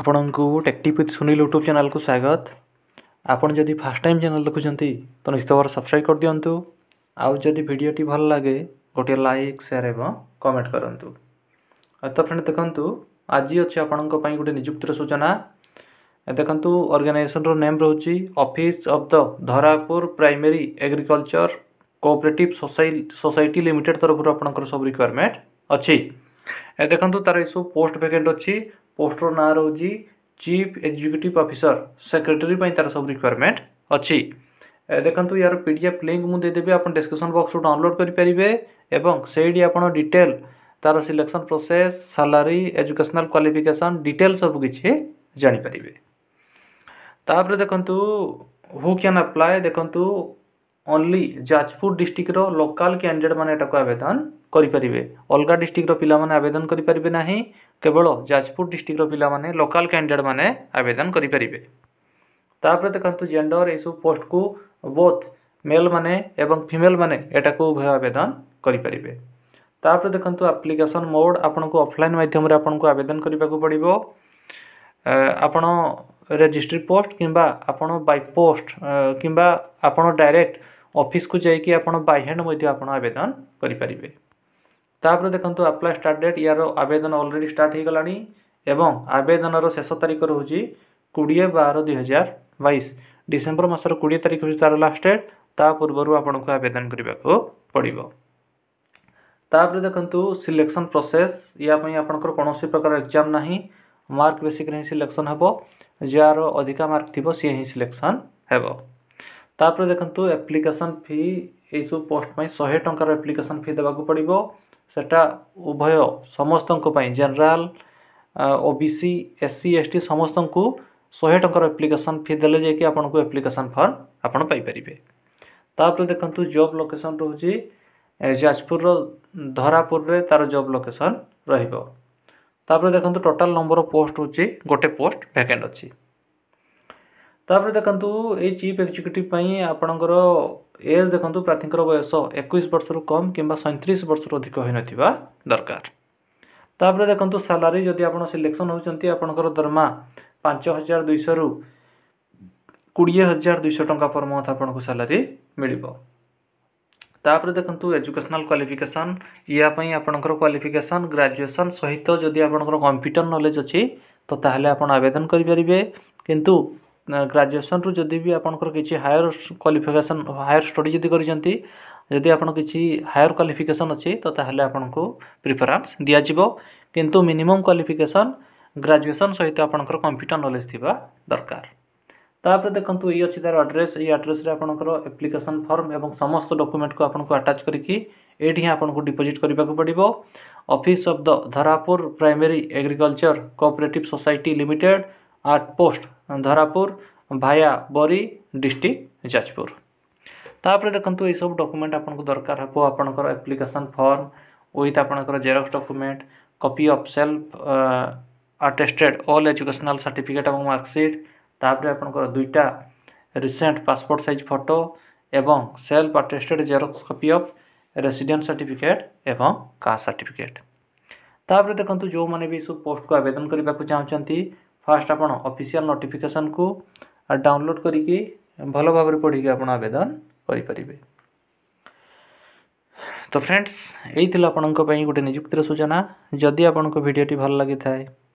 ଆପଣଙ୍କୁ ଟେକ୍ଟିଭ୍ with Sunil YouTube ଚ୍ୟାନେଲ୍କୁ ସ୍ୱାଗତ ଆପଣ ଯଦି ଫାର୍ଷ୍ଟ ଟାଇମ୍ ଚ୍ୟାନେଲ୍ ଦେଖୁଛନ୍ତି ତ ନିଶ୍ଚିତ ଭାବରେ ସବସ୍କ୍ରାଇବ୍ କରିଦିଅନ୍ତୁ ଆଉ ଯଦି ଭିଡ଼ିଓଟି ଭଲ ଲାଗେ ଗୋଟିଏ ଲାଇକ୍ ସେୟାର୍ ଏବଂ କମେଣ୍ଟ କରନ୍ତୁ ତ ଫ୍ରେଣ୍ଡ ଦେଖନ୍ତୁ ଆଜି ଅଛି ଆପଣଙ୍କ ପାଇଁ ଗୋଟେ ନିଯୁକ୍ତିର ସୂଚନା ଦେଖନ୍ତୁ ଅର୍ଗାନାଇଜେସନ୍ର ନେମ୍ ରହୁଛି office of the Dharapur primary agriculture cooperative society limited ତରଫରୁ ଆପଣଙ୍କର ସବୁ ରିକ୍ୱାରମେଣ୍ଟ ଅଛି ଦେଖନ୍ତୁ ତା'ର ଏସବୁ ପୋଷ୍ଟ ଭ୍ୟାକେଣ୍ଟ ଅଛି ପୋଷ୍ଟର ନାଁ ରହୁଛି ଚିଫ୍ ଏକ୍ଜିକ୍ୟୁଟିଭ୍ ଅଫିସର ସେକ୍ରେଟେରୀ ପାଇଁ ତା'ର ସବୁ ରିକ୍ୱାରମେଣ୍ଟ ଅଛି ଦେଖନ୍ତୁ ୟାର ପି ଡି ଏଫ୍ ଲିଙ୍କ୍ ମୁଁ ଦେଇଦେବି ଆପଣ ଡିସ୍କ୍ରିପସନ୍ ବକ୍ସରୁ ଡାଉନଲୋଡ଼୍ କରିପାରିବେ ଏବଂ ସେଇଠି ଆପଣ ଡିଟେଲ୍ ତା'ର selection process salary educational qualification detail ସବୁ କିଛି ଜାଣିପାରିବେ ତାପରେ ଦେଖନ୍ତୁ ହୁ କ୍ୟାନ୍ ଆପ୍ଲାଏ ଦେଖନ୍ତୁ ଓନ୍ଲି ଯାଜପୁର ଡିଷ୍ଟ୍ରିକ୍ଟର ଲୋକାଲ୍ କ୍ୟାଣ୍ଡିଡ଼େଟ୍ମାନେ ଏଟାକୁ ଆବେଦନ କରିପାରିବେ ଅଲଗା ଡିଷ୍ଟ୍ରିକ୍ଟର ପିଲାମାନେ ଆବେଦନ କରିପାରିବେ ନାହିଁ କେବଳ ଯାଜପୁର ଡିଷ୍ଟ୍ରିକ୍ଟର ପିଲାମାନେ ଲୋକାଲ୍ କ୍ୟାଣ୍ଡିଡ଼େଟ୍ମାନେ ଆବେଦନ କରିପାରିବେ ତାପରେ ଦେଖନ୍ତୁ ଜେଣ୍ଡର ଏସବୁ ପୋଷ୍ଟକୁ ବୋଥ୍ ମେଲ୍ମାନେ ଏବଂ ଫିମେଲ୍ମାନେ ଏଟାକୁ ଉଭୟ ଆବେଦନ କରିପାରିବେ ତାପରେ ଦେଖନ୍ତୁ ଆପ୍ଲିକେସନ୍ ମୋଡ଼ ଆପଣଙ୍କୁ ଅଫଲାଇନ୍ ମାଧ୍ୟମରେ ଆପଣଙ୍କୁ ଆବେଦନ କରିବାକୁ ପଡ଼ିବ ଆପଣ ରେଜିଷ୍ଟ୍ରି ପୋଷ୍ଟ କିମ୍ବା ଆପଣ ବାଇ ପୋଷ୍ଟ କିମ୍ବା ଆପଣ ଡାଇରେକ୍ଟ ଅଫିସକୁ ଯାଇକି ଆପଣ ବାଇ ହ୍ୟାଣ୍ଡ ମଧ୍ୟ ଆପଣ ଆବେଦନ କରିପାରିବେ ତାପରେ ଦେଖନ୍ତୁ ଆପ୍ଲାଏ ଷ୍ଟାର୍ଟ ଡେଟ୍ ୟାର ଆବେଦନ ଅଲରେଡ଼ି ଷ୍ଟାର୍ଟ ହୋଇଗଲାଣି ଏବଂ ଆବେଦନର ଶେଷ ତାରିଖ ରହୁଛି କୋଡ଼ିଏ ବାର ଦୁଇହଜାର ବାଇଶ ଡିସେମ୍ବର ମାସର କୋଡ଼ିଏ ତାରିଖ ହେଉଛି ତା'ର ଲାଷ୍ଟ ଡେଟ୍ ତା ପୂର୍ବରୁ ଆପଣଙ୍କୁ ଆବେଦନ କରିବାକୁ ପଡ଼ିବ ତାପରେ ଦେଖନ୍ତୁ ସିଲେକ୍ସନ୍ ପ୍ରୋସେସ୍ ୟା ପାଇଁ ଆପଣଙ୍କର କୌଣସି ପ୍ରକାର ଏକ୍ଜାମ୍ ନାହିଁ ମାର୍କ ବେସିକ୍ରେ ହିଁ ସିଲେକ୍ସନ୍ ହେବ ଯାହାର ଅଧିକା ମାର୍କ ଥିବ ସିଏ ହିଁ ସିଲେକ୍ସନ୍ ହେବ ତାପରେ ଦେଖନ୍ତୁ ଆପ୍ଲିକେସନ୍ ଫି ଏଇସବୁ ପୋଷ୍ଟ ପାଇଁ ଶହେ ଟଙ୍କାର ଆପ୍ଲିକେସନ୍ ଫି ଦେବାକୁ ପଡ଼ିବ ସେଇଟା ଉଭୟ ସମସ୍ତଙ୍କ ପାଇଁ general O B C S C S T ସମସ୍ତଙ୍କୁ ଶହେ ଟଙ୍କାର ଆପ୍ଲିକେସନ୍ ଫି ଦେଲେ ଯାଇକି ଆପଣଙ୍କୁ ଆପ୍ଲିକେସନ୍ ଫର୍ମ ଆପଣ ପାଇପାରିବେ ତାପରେ ଦେଖନ୍ତୁ ଜବ୍ ଲୋକେସନ୍ ରହୁଛି ଯାଜପୁରର ଧରାପୁରରେ ତା'ର ଜବ୍ ଲୋକେସନ୍ ରହିବ ତାପରେ ଦେଖନ୍ତୁ ଟୋଟାଲ୍ ନମ୍ବର ଅଫ୍ ପୋଷ୍ଟ ହେଉଛି ଗୋଟେ ପୋଷ୍ଟ ଭ୍ୟାକେଣ୍ଟ ଅଛି ତାପରେ ଦେଖନ୍ତୁ ଏଇ ଚିଫ୍ ଏକ୍ଜିକ୍ୟୁଟିଭ୍ ପାଇଁ ଆପଣଙ୍କର ଏଜ୍ ଦେଖନ୍ତୁ ପ୍ରାର୍ଥୀଙ୍କର ବୟସ ଏକୋଇଶ ବର୍ଷରୁ କମ୍ କିମ୍ବା ସଇଁତିରିଶ ବର୍ଷରୁ ଅଧିକ ହୋଇନଥିବା ଦରକାର ତାପରେ ଦେଖନ୍ତୁ ସାଲାରୀ ଯଦି ଆପଣ ସିଲେକ୍ସନ୍ ହେଉଛନ୍ତି ଆପଣଙ୍କର ଦରମା ପାଞ୍ଚ ହଜାର ଦୁଇଶହରୁ କୋଡ଼ିଏ ହଜାର ଦୁଇଶହ ଟଙ୍କା ପର ମନ୍ଥ ଆପଣଙ୍କୁ ସାଲାରୀ ମିଳିବ ତାପରେ ଦେଖନ୍ତୁ ଏଜୁକେସନାଲ୍ କ୍ୱାଲିଫିକେସନ୍ ୟା ପାଇଁ ଆପଣଙ୍କର କ୍ୱାଲିଫିକେସନ୍ ଗ୍ରାଜୁଏସନ୍ ସହିତ ଯଦି ଆପଣଙ୍କର କମ୍ପ୍ୟୁଟର ନଲେଜ୍ ଅଛି ତ ତାହେଲେ ଆପଣ ଆବେଦନ କରିପାରିବେ କିନ୍ତୁ ଗ୍ରାଜୁଏସନ୍ରୁ ଯଦି ବି ଆପଣଙ୍କର କିଛି ହାୟର୍ କ୍ୱାଲିଫିକେସନ୍ ହାୟର୍ ଷ୍ଟଡ଼ି ଯଦି କରିଛନ୍ତି ଯଦି ଆପଣ କିଛି ହାୟର୍ କ୍ୱାଲିଫିକେସନ୍ ଅଛି ତ ତାହେଲେ ଆପଣଙ୍କୁ ପ୍ରିଫରାନ୍ସ ଦିଆଯିବ କିନ୍ତୁ ମିନିମମ୍ କ୍ୱାଲିଫିକେସନ୍ ଗ୍ରାଜୁଏସନ୍ ସହିତ ଆପଣଙ୍କର କମ୍ପ୍ୟୁଟର ନଲେଜ୍ ଥିବା ଦରକାର ତାପରେ ଦେଖନ୍ତୁ ଏଇ ଅଛି ତା'ର ଆଡ୍ରେସ୍ ଏଇ ଆଡ୍ରେସ୍ରେ ଆପଣଙ୍କର ଆପ୍ଲିକେସନ୍ ଫର୍ମ ଏବଂ ସମସ୍ତ ଡକୁମେଣ୍ଟକୁ ଆପଣଙ୍କୁ ଆଟାଚ୍ କରିକି ଏଇଠି ହିଁ ଆପଣଙ୍କୁ ଡିପୋଜିଟ୍ କରିବାକୁ ପଡ଼ିବ office of the Dharapur primary agriculture cooperative society limited outpost Dharapur via Bari district Jajpur ତାପରେ ଦେଖନ୍ତୁ ଏଇସବୁ ଡକୁମେଣ୍ଟ ଆପଣଙ୍କୁ ଦରକାର ହେବ ଆପଣଙ୍କର ଆପ୍ଲିକେସନ୍ ଫର୍ମ ୱିଥ୍ ଆପଣଙ୍କର xerox document copy of self attested all educational certificate ଏବଂ ମାର୍କସିଟ୍ ତାପରେ ଆପଣଙ୍କର ଦୁଇଟା ରିସେଣ୍ଟ ପାସପୋର୍ଟ ସାଇଜ୍ ଫଟୋ ଏବଂ self attested xerox copy of resident certificate ଏବଂ କାଷ୍ଟ ସାର୍ଟିଫିକେଟ୍ ତାପରେ ଦେଖନ୍ତୁ ଯେଉଁମାନେ ବି ଏସବୁ ପୋଷ୍ଟକୁ ଆବେଦନ କରିବାକୁ ଚାହୁଁଛନ୍ତି फास्ट आप अफिसीआल नोटिफिकेसन को डाउनलोड करके भल भाव पढ़ी आप आवेदन करें तो फ्रेंड्स यही आपणों गोटे निजुक्तिर सूचना जदि आपंक भिडियोटी भल लगी